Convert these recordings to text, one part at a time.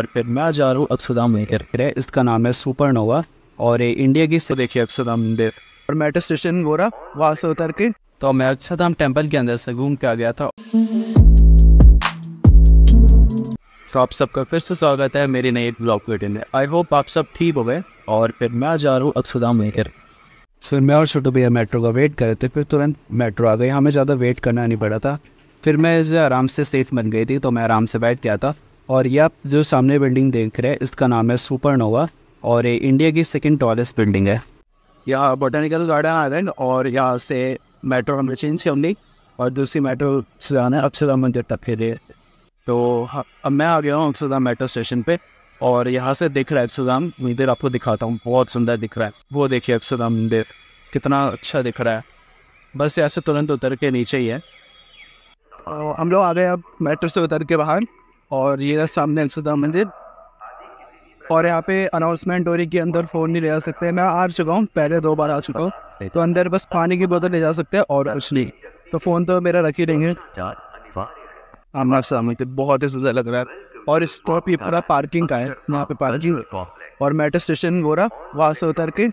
और फिर मैं जा रहा हूँ अक्सदाम लेकर है इसका नाम है सुपरनोवा और ये इंडिया की तो देखिए अक्सदाम मंदिर और मेट्रो स्टेशन रहा वहाँ से उतर के तो मैं अक्षरधाम टेम्पल के अंदर से घूम के आ गया था तो आप सबका फिर से स्वागत है मेरे नए ब्लॉग वीडियो में आई होप आप सब ठीक हो गए और फिर मैं जा रहा हूँ अक्षरधाम लेकर सर मैं और छोटो भैया मेट्रो का वेट करे थे फिर तुरंत मेट्रो आ गई हमें ज़्यादा वेट करना नहीं पड़ा था फिर मैं आराम से सेफ बन गई थी तो मैं आराम से बैठ गया था और ये आप जो सामने बिल्डिंग देख रहे हैं इसका नाम है सुपरनोवा और ये इंडिया की सेकेंड टॉलेस्ट बिल्डिंग है यह बोटानिकल गार्डन आइलैंड और यहाँ से मेट्रो हम चेंज करनी और दूसरी मेट्रो से जाना है अक्षरधाम मंदिर तक फिर तो अब मैं आ गया हूँ अक्षरधाम मेट्रो स्टेशन पे और यहाँ से दिख रहा है अक्षरधाम मंदिर आपको दिखाता हूँ बहुत सुंदर दिख रहा है वो देखिए अक्षरधाम मंदिर कितना अच्छा दिख रहा है बस यहाँ से तुरंत उतर के नीचे ही है हम लोग आ गए अब मेट्रो से उतर के बाहर और ये रहा सामने अक्षरधाम मंदिर और यहाँ पे अनाउंसमेंट हो रही कि अंदर फ़ोन नहीं ले जा सकते मैं आ चुका हूँ पहले दो बार आ चुका हूँ तो अंदर बस पानी की बोतल ले जा सकते हैं और कुछ नहीं तो फ़ोन तो मेरा रख ही रहेंगे हाँ, बहुत ही सुंदर लग रहा है और इस तो ये पूरा पार्किंग का है यहाँ पे पार्किंग और मेट्रो स्टेशन वो रहा वहाँ से उतर के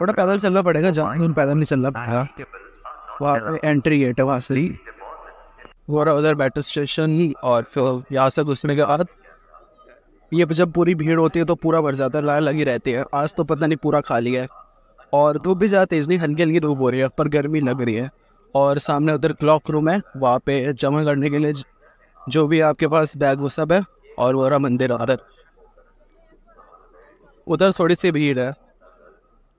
थोड़ा पैदल चलना पड़ेगा जहाँ पैदल नहीं चलना पड़ेगा वहाँ पे एंट्री गेट है वहाँ से ही थोड़ा उधर मेट्रो स्टेशन ही और फिर यहाँ से घुसने के बाद ये जब पूरी भीड़ होती है तो पूरा भर जाता है लाइन लगी रहती है आज तो पता नहीं पूरा खाली है और धूप भी ज़्यादा तेज़ नहीं हल्की हल्की धूप हो रही है पर गर्मी लग रही है और सामने उधर क्लॉक रूम है वहाँ पे जमा करने के लिए जो भी आपके पास बैग वो सब है और वो रहा मंदिर उधर उधर थोड़ी सी भीड़ है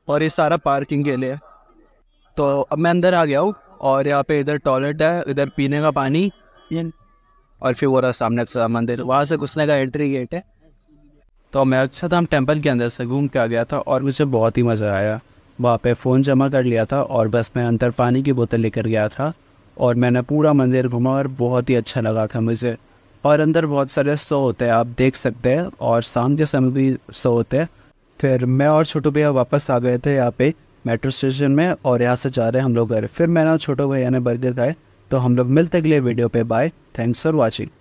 और ये सारा पार्किंग के लिए तो अब मैं अंदर आ गया हूँ और यहाँ पे इधर टॉयलेट है इधर पीने का पानी और फिर वो रहा सामने का मंदिर वहाँ से घुसने का एंट्री गेट है तो मैं अच्छा था हम टेम्पल के अंदर से घूम के आ गया था और मुझे बहुत ही मज़ा आया वहाँ पे फ़ोन जमा कर लिया था और बस मैं अंदर पानी की बोतल लेकर गया था और मैंने पूरा मंदिर घूमा और बहुत ही अच्छा लगा था मुझे और अंदर बहुत सारे शो होते हैं आप देख सकते हैं और शाम के समय भी शो होते हैं फिर मैं और छोटू भैया वापस आ गए थे यहाँ पे मेट्रो स्टेशन में और यहाँ से जा रहे हैं हम लोग घर फिर मैंने छोटो भैया ने बर्गर खाए तो हम लोग मिलते अगले वीडियो पे बाय थैंक्स फॉर वॉचिंग